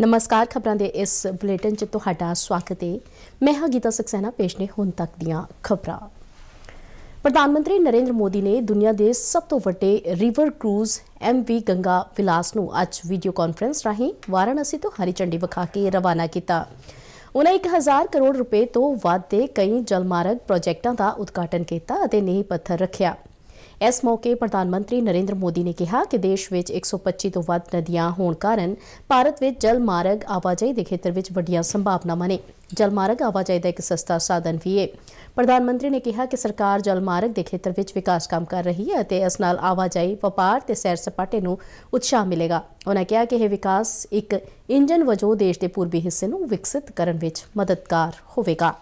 ਨਮਸਕਾਰ ਖਬਰਾਂ ਦੇ ਇਸ ਬੁਲੇਟਿਨ 'ਚ ਤੁਹਾਡਾ ਸਵਾਗਤ ਹੈ ਮੈਂ ਹਾਂ ਗੀਤਾ ਸਕਸੈਨਾ ਪੇਸ਼ ਨੇ ਹੁਣ ਤੱਕ ਦੀਆਂ ਖਬਰਾਂ ਪ੍ਰਧਾਨ ਮੰਤਰੀ ਨਰਿੰਦਰ ਮੋਦੀ ਨੇ ਦੁਨੀਆ ਦੇ ਸਭ ਤੋਂ ਵੱਡੇ river cruise MV Ganga Vilas ਨੂੰ ਅੱਜ ਵੀਡੀਓ ਕਾਨਫਰੰਸ ਰਾਹੀਂ ਵਾਰਾਣਸੀ ਤੋਂ ਹਰੀ ਚੰਡੀ ਵਿਖਾ ਕੇ ਰਵਾਨਾ ਕੀਤਾ ਉਹਨਾਂ 1000 ਕਰੋੜ ਰੁਪਏ ਤੋਂ ਵੱਧ ਦੇ ਕਈ ਜਲਮਾਰਗ ਪ੍ਰੋਜੈਕਟਾਂ ਦਾ ਉਦਘਾਟਨ ਕੀਤਾ ਅਤੇ ਨੀਂਹ ਪੱਥਰ ਰੱਖਿਆ ਇਸ ਮੌਕੇ ਪ੍ਰਧਾਨ ਮੰਤਰੀ ਨਰਿੰਦਰ ਮੋਦੀ ਨੇ ਕਿਹਾ ਕਿ ਦੇਸ਼ ਵਿੱਚ 125 ਤੋਂ ਵੱਧ ਨਦੀਆਂ ਹੋਣ ਕਾਰਨ ਭਾਰਤ ਵਿੱਚ ਜਲ ਮਾਰਗ ਆਵਾਜਾਈ ਦੇ ਖੇਤਰ ਵਿੱਚ ਵੱਡੀਆਂ ਸੰਭਾਵਨਾਵਾਂ ਨੇ ਜਲ ਮਾਰਗ ਆਵਾਜਾਈ ਦਾ ਇੱਕ ਸਸਤਾ ਸਾਧਨ ਵੀ ਹੈ ਪ੍ਰਧਾਨ ਮੰਤਰੀ ਨੇ ਕਿਹਾ ਕਿ ਸਰਕਾਰ ਜਲ ਮਾਰਗ ਦੇ ਖੇਤਰ ਵਿੱਚ ਵਿਕਾਸ ਕੰਮ ਕਰ ਰਹੀ ਹੈ ਅਤੇ ਇਸ ਨਾਲ ਆਵਾਜਾਈ ਵਪਾਰ ਤੇ ਸੈਰ ਸਪਾਟੇ ਨੂੰ ਉਤਸ਼ਾਹ ਮਿਲੇਗਾ ਉਹਨਾਂ ਕਿਹਾ ਕਿ ਇਹ ਵਿਕਾਸ ਇੱਕ ਇੰਜਨ ਵਜੋਂ ਦੇਸ਼ ਦੇ ਪੂਰਬੀ ਹਿੱਸੇ ਨੂੰ ਵਿਕਸਿਤ ਕਰਨ ਵਿੱਚ ਮਦਦਗਾਰ ਹੋਵੇਗਾ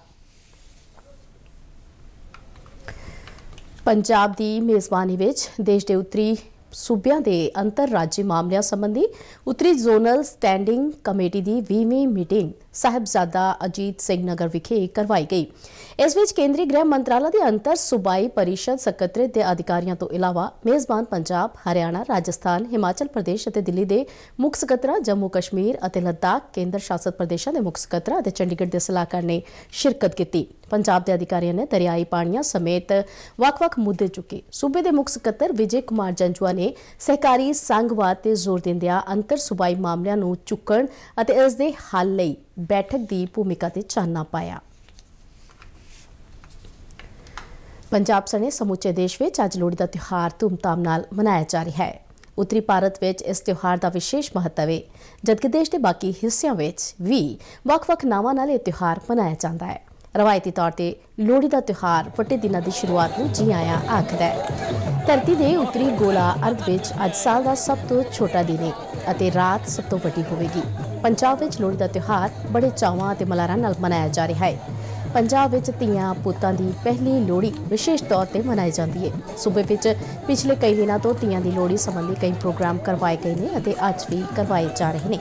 ਪੰਜਾਬ ਦੀ ਮੇਜ਼ਬਾਨੀ ਵਿੱਚ ਦੇਸ਼ ਦੇ ਉੱਤਰੀ ਸੂਬਿਆਂ ਦੇ ਅੰਤਰਰਾਜੀ ਮਾਮਲਿਆਂ ਸੰਬੰਧੀ ਉੱਤਰੀ ਜ਼ੋਨਲ ਸਟੈਂਡਿੰਗ ਕਮੇਟੀ ਦੀ 20ਵੀਂ ਮੀਟਿੰਗ ਸਾਹਿਬਜ਼ਾਦਾ ਅਜੀਤ ਸਿੰਘ ਨਗਰ ਵਿਖੇ ਕਰਵਾਈ ਗਈ ਇਸ ਵਿੱਚ ਕੇਂਦਰੀ ਗ੍ਰਹਿ ਮੰਤਰਾਲਾ ਦੇ ਅੰਤਰ ਸੂਬਾਈ ਪਰਿਸ਼ਦ ਸਕੱਤਰੇਤ ਦੇ ਅਧਿਕਾਰੀਆਂ ਤੋਂ ਇਲਾਵਾ ਮੇਜ਼ਬਾਨ ਪੰਜਾਬ ਹਰਿਆਣਾ ਰਾਜਸਥਾਨ ਹਿਮਾਚਲ ਪ੍ਰਦੇਸ਼ ਅਤੇ ਦਿੱਲੀ ਦੇ ਮੁੱਖ ਸਕੱਤਰਾਂ ਜੰਮੂ ਕਸ਼ਮੀਰ ਅਤੇ ਲੱਦਾਖ ਕੇਂਦਰ ਸ਼ਾਸਤ ਪ੍ਰਦੇਸ਼ਾਂ ਦੇ ਮੁੱਖ ਸਕੱਤਰਾਂ ਅਤੇ ਚੰਡੀਗੜ੍ਹ ਦੇ ਸਲਾਹਕਾਰ ਨੇ ਸ਼ਿਰਕਤ ਕੀਤੀ ਪੰਜਾਬ ਦੇ ਅਧਿਕਾਰੀਆਂ ਨੇ ਦਰਿਆਈ ਪਾਣੀਆਂ ਸਮੇਤ ਵੱਖ-ਵੱਖ ਮੁੱਦੇ ਚੁੱਕੇ ਸੂਬੇ ਦੇ ਮੁੱਖ ਸਕੱਤਰ ਵਿਜੇ ਕੁਮਾਰ ਜੰਜਵਾ ਨੇ ਸਹਿਕਾਰੀ ਸੰਘਵਾਦ ਤੇ ਜ਼ੋਰ ਦਿੰਦਿਆਂ ਅੰਤਰ ਸੂਬਾਈ ਮਾਮਲਿਆਂ ਨੂੰ ਚੁੱਕਣ ਅਤੇ ਇਸ ਦੇ ਹੱਲ ਲਈ ਬੈਠਕ ਦੀ ਭੂਮਿਕਾ ਤੇ ਚਾਨਣਾ ਪਾਇਆ ਪੰਜਾਬ ਸਣੇ ਸਮੁੱਚੇ ਦੇਸ਼ ਵਿੱਚ ਅੱਜ ਲੋਹੜੀ ਦਾ ਤਿਉਹਾਰ ਧੂਮਧਾਮ ਨਾਲ ਮਨਾਇਆ ਜਾ ਰਿਹਾ ਹੈ ਉੱਤਰੀ ਭਾਰਤ ਵਿੱਚ ਇਸ ਤਿਉਹਾਰ ਦਾ ਵਿਸ਼ੇਸ਼ ਮਹੱਤਵ ਹੈ ਜਦਕਿ ਦੇਸ਼ ਦੇ ਬਾਕੀ ਹਿੱਸਿਆਂ ਵਿੱਚ ਵੀ ਵੱਖ-ਵੱਖ ਨਾਵਾਂ ਨਾਲ ਇਹ ਤਿਉਹਾਰ ਮਨਾਇਆ ਜਾਂਦਾ ਹੈ ਰਵਾਇਤੀ ਤੌਰ ਤੇ ਲੋਹੜੀ ਦਾ ਤਿਉਹਾਰ ਫੱਟੇ ਦਿਨਾਂ ਦੀ ਸ਼ੁਰੂਆਤ ਨੂੰ ਜੀ ਆਇਆ ਆਖਦਾ ਹੈ ਧਰਤੀ ਦੇ ਉੱਤਰੀ ਗੋਲਾ ਅਰਧ ਵਿੱਚ ਅੱਜ ਸਾਲ ਦਾ ਸਭ ਤੋਂ ਛੋਟਾ ਦਿਨ ਹੈ ਅਤੇ ਰਾਤ ਸਭ ਤੋਂ ਵੱਡੀ ਹੋਵੇਗੀ ਪੰਜਾਬ ਵਿੱਚ ਲੋਹੜੀ ਦਾ ਤਿਉਹਾਰ ਬੜੇ ਚਾਵਾਂ ਅਤੇ ਮਲਾਰਾਂ ਨਾਲ ਮਨਾਇਆ ਜਾ ਰਿਹਾ ਹੈ ਪੰਜਾਬ ਵਿੱਚ ਧੀਆਂ ਪੁੱਤਾਂ ਦੀ ਪਹਿਲੀ ਲੋਹੜੀ ਵਿਸ਼ੇਸ਼ ਤੌਰ ਤੇ ਮਨਾਈ ਜਾਂਦੀ ਹੈ ਸੂਬੇ ਵਿੱਚ ਪਿਛਲੇ ਕਈ ਦਿਨਾਂ ਤੋਂ ਧੀਆਂ ਦੀ ਲੋਹੜੀ ਸੰਬੰਧੀ ਕਈ ਪ੍ਰੋਗਰਾਮ ਕਰਵਾਏ ਗਏ ਨੇ ਅਤੇ ਅੱਜ ਵੀ ਕਰਵਾਏ ਜਾ ਰਹੇ ਨੇ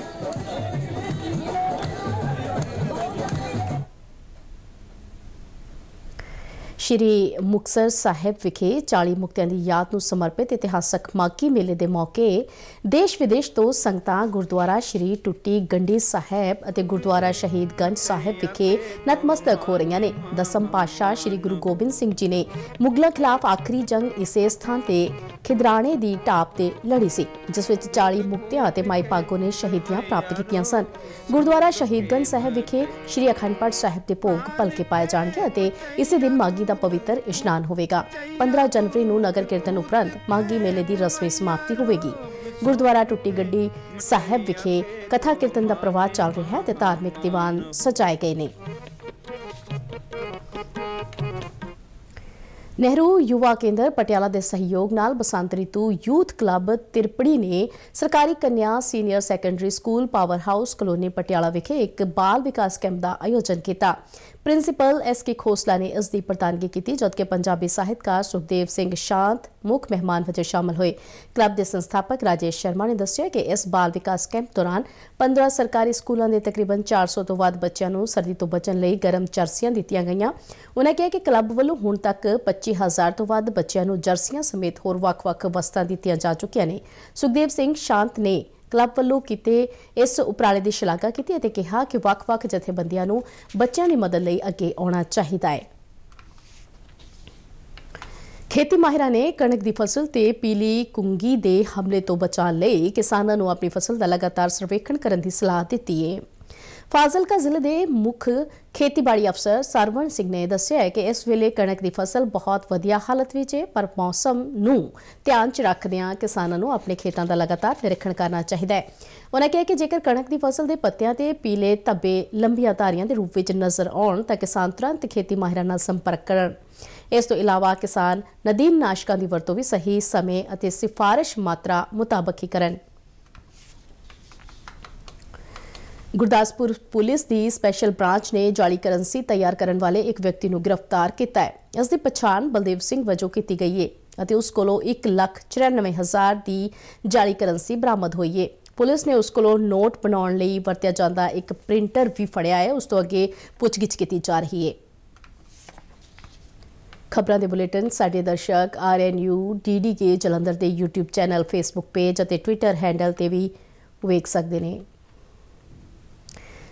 ਸ਼੍ਰੀ ਮੁਕਸਰ ਸਾਹਿਬ ਵਿਖੇ 40 ਮੁਕਤਿਆਂ ਦੀ ਯਾਦ ਨੂੰ ਸਮਰਪਿਤ ਇਤਿਹਾਸਕ ਮਾਗੀ ਮੇਲੇ ਦੇ ਮੌਕੇ ਦੇਸ਼ ਵਿਦੇਸ਼ ਤੋਂ ਸੰਗਤਾਂ ਗੁਰਦੁਆਰਾ ਸ਼੍ਰੀ ਟੁੱਟੀ ਗੰਡੀ ਸਾਹਿਬ ਅਤੇ ਗੁਰਦੁਆਰਾ ਸ਼ਹੀਦ ਗੰਜ ਸਾਹਿਬ ਵਿਖੇ ਨਤਮਸਤਕ ਹੋ ਰਹੀਆਂ ਨੇ ਦਸਮ ਪਾਸ਼ਾ ਸ਼੍ਰੀ ਗੁਰੂ ਗੋਬਿੰਦ ਸਿੰਘ ਜੀ ਨੇ ਮੁਗਲਾਂ ਖਿਲਾਫ ਆਖਰੀ ਜੰਗ ਇਸੇ ਸਥਾਨ ਤੇ ਖਿਦਰਾਣੇ ਦੀ ਟਾਪ ਤੇ ਲੜੀ ਸੀ ਜਿਸ ਵਿੱਚ 40 ਮੁਕਤਿਆਂ ਅਤੇ ਮਾਈ ਭਾਗੋ ਨੇ ਸ਼ਹੀਦੀਆਂ ਪ੍ਰਾਪਤ ਕੀਤੀਆਂ ਸਨ ਗੁਰਦੁਆਰਾ ਸ਼ਹੀਦ ਗੰਜ ਸਾਹਿਬ ਵਿਖੇ ਸ਼੍ਰੀ ਅਖੰਡ ਪਾਠ ਸਾਹਿਬ ਦੇ ਭੋਗ ਪਲਕੇ ਪਾਏ ਜਾਣਗੇ ਅਤੇ ਇਸੇ ਦਿਨ ਮਾਗੀ ਦਾ ਪਵਿੱਤਰ ਇਸ਼ਨਾਨ ਹੋਵੇਗਾ 15 ਜਨਵਰੀ ਨੂੰ ਨਗਰ ਕੀਰਤਨ ਉਪਰੰਤ ਮਾਗੀ ਮੇਲੇ ਦੀ ਰਸਮੀ ਸਮਾਪਤੀ ਹੋਵੇਗੀ ਗੁਰਦੁਆਰਾ ਟੁੱਟੀ ਗੱਡੀ ਸਾਹਿਬ ਵਿਖੇ ਕਥਾ ਕੀਰਤਨ ਦਾ ਪ੍ਰਵਾਹ ਚੱਲ ਰਿਹਾ ਹੈ ਤੇ ਧਾਰਮਿਕ ਦੀਵਾਨ ਸਜਾਏ ਗਏ ਨੇ ਨਹਿਰੂ ਯੁਵਾ ਕੇਂਦਰ ਪਟਿਆਲਾ ਦੇ ਸਹਿਯੋਗ ਨਾਲ ਬਸੰਤ ਰਿਤੂ ਯੂਥ ਕਲੱਬ ਤਿਰਪੜੀ ਨੇ ਸਰਕਾਰੀ ਕੰਨਿਆ senior secondary school power house colony Patiala ਵਿਖੇ ਇੱਕ ਬਾਲ ਵਿਕਾਸ ਕੈਂਪ ਦਾ ਆਯੋਜਨ ਕੀਤਾ ਪ੍ਰਿੰਸੀਪਲ ਐਸ ਕੇ ਖੋਸਲਾ ਨੇ ਇਸ ਦੀ ਪ੍ਰਧਾਨਗੀ ਕੀਤੀ ਜਦਕਿ ਪੰਜਾਬੀ ਸਾਹਿਤਕਾਰ ਸੁਖਦੇਵ ਸਿੰਘ ਸ਼ਾਂਤ ਮੁੱਖ ਮਹਿਮਾਨ ਵਜੋਂ ਸ਼ਾਮਲ ਹੋਏ ਕਲੱਬ ਦੇ ਸੰਸਥਾਪਕ ਰਾਜੇਸ਼ ਸ਼ਰਮਾ ਨੇ ਦੱਸਿਆ ਕਿ ਇਸ ਬਾਲ ਵਿਕਾਸ ਕੈਂਪ ਦੌਰਾਨ 15 ਸਰਕਾਰੀ ਸਕੂਲਾਂ ਦੇ ਤਕਰੀਬਨ 400 ਤੋਂ ਵੱਧ ਬੱਚਿਆਂ ਨੂੰ ਸਰਦੀ ਤੋਂ ਬਚਣ ਲਈ ਗਰਮ ਜਰਸੀਆਂ ਦਿੱਤੀਆਂ ਗਈਆਂ ਉਹਨਾਂ ਕਿਹਾ ਕਿ ਕਲੱਬ ਵੱਲੋਂ ਹੁਣ ਤੱਕ 25000 ਤੋਂ ਵੱਧ ਬੱਚਿਆਂ ਨੂੰ ਜਰਸੀਆਂ ਸਮੇਤ ਹੋਰ ਵੱਖ-ਵੱਖ ਵਸਤਾਂ ਦਿੱਤੀਆਂ ਜਾ ਚੁੱਕੀਆਂ ਨੇ ਸੁਖਦੇਵ ਸਿੰਘ ਸ਼ਾਂਤ ਨੇ ਕਲੱਬ ਵੱਲੋਂ ਕੀਤੇ ਇਸ ਉਪਰਾਲੇ ਦੀ ਸ਼ਲਾਘਾ ਕੀਤੀ ਅਤੇ ਕਿਹਾ ਕਿ ਵੱਖ-ਵੱਖ ਜਥੇਬੰਦੀਆਂ ਨੂੰ ਬੱਚਿਆਂ ਦੀ ਮਦਦ ਲਈ ਅੱਗੇ ਆਉਣਾ ਚਾਹੀਦਾ ਹੈ ਖੇਤੀ ਮਾਹਿਰਾਂ ਨੇ ਕਣਕ ਦੀ ਫਸਲ ਤੇ ਪੀਲੀ ਕੁੰਗੀ ਦੇ ਹਮਲੇ ਤੋਂ ਬਚਾਅ ਲਈ ਕਿਸਾਨਾਂ ਨੂੰ ਆਪਣੀ ਫਸਲ ਦਾ ਲਗਾਤਾਰ ਸਰਵੇਖਣ ਕਰਨ ਦੀ ਸਲਾਹ ਦਿੱਤੀ ਹੈ ਫਾਜ਼ਿਲਕਾ ਜ਼ਿਲ੍ਹੇ ਦੇ ਮੁੱਖ ਖੇਤੀਬਾੜੀ ਅਫਸਰ ਸਰਵਣ ਸਿੰਘ ਨੇ ਦੱਸਿਆ ਹੈ ਕਿ ਇਸ ਵੇਲੇ ਕਣਕ ਦੀ ਫਸਲ ਬਹੁਤ ਵਧੀਆ ਹਾਲਤ ਵਿੱਚ ਹੈ ਪਰ ਮੌਸਮ ਨੂੰ ਧਿਆਨ 'ਚ ਰੱਖਦਿਆਂ ਕਿਸਾਨਾਂ ਨੂੰ ਆਪਣੇ ਖੇਤਾਂ ਦਾ ਲਗਾਤਾਰ ਨਿਰੀਖਣ ਕਰਨਾ ਚਾਹੀਦਾ ਹੈ ਉਹਨਾਂ ਕਿਹਾ ਕਿ ਜੇਕਰ ਕਣਕ ਦੀ ਫਸਲ ਦੇ ਪੱਤਿਆਂ ਤੇ ਪੀਲੇ ਧੱਬੇ ਲੰਬੀਆਂ ਧਾਰੀਆਂ ਦੇ ਰੂਪ ਵਿੱਚ ਨਜ਼ਰ ਆਉਣ ਤਾਂ ਕਿਸਾਨ ਤੁਰੰਤ ਖੇਤੀ ਮਾਹਿਰਾਂ ਨਾਲ ਸੰਪਰਕ ਕਰਨ ਇਸ ਤੋਂ ਇਲਾਵਾ ਕਿਸਾਨ ਨਦੀਨ ਨਾਸ਼ਕਾਂ ਦੀ ਵਰਤੋਂ ਵੀ ਸਹੀ ਸਮੇਂ ਅਤੇ ਸਿਫਾਰਿਸ਼ ਮਾਤਰਾ ਮੁਤਾਬਕ ਹੀ ਕਰਨ ਗੁਰਦਾਸਪੁਰ ਪੁਲਿਸ ਦੀ ਸਪੈਸ਼ਲ ਬ੍ਰਾਂਚ ਨੇ ਜਾਲੀ ਕਰੰਸੀ ਤਿਆਰ ਕਰਨ ਵਾਲੇ ਇੱਕ ਵਿਅਕਤੀ ਨੂੰ ਗ੍ਰਿਫਤਾਰ ਕੀਤਾ ਹੈ ਇਸ ਦੀ ਪਛਾਣ ਬਲਦੇਵ ਸਿੰਘ ਵਜੋਂ ਕੀਤੀ ਗਈ ਹੈ ਅਤੇ ਉਸ ਕੋਲੋਂ 1,94,000 ਦੀ ਜਾਲੀ ਕਰੰਸੀ ਬਰਾਮਦ ਹੋਈ ਹੈ ਪੁਲਿਸ ਨੇ ਉਸ ਕੋਲੋਂ ਨੋਟ ਬਣਾਉਣ ਲਈ ਵਰਤਿਆ ਜਾਂਦਾ ਇੱਕ ਪ੍ਰਿੰਟਰ ਵੀ ਫੜਿਆ ਹੈ ਉਸ ਤੋਂ ਅੱਗੇ ਪੁੱਛਗਿੱਛ ਕੀਤੀ ਜਾ ਰਹੀ ਹੈ ਖਬਰਾਂ ਦੇ ਬੁਲੇਟਿਨ ਸਾਡੇ ਦਰਸ਼ਕ RNU ਡੀਡੀਕੇ ਜਲੰਧਰ ਦੇ YouTube ਚੈਨਲ Facebook ਪੇਜ ਅਤੇ Twitter ਹੈਂਡਲ ਤੇ ਵੀ ਵੇਖ ਸਕਦੇ ਨੇ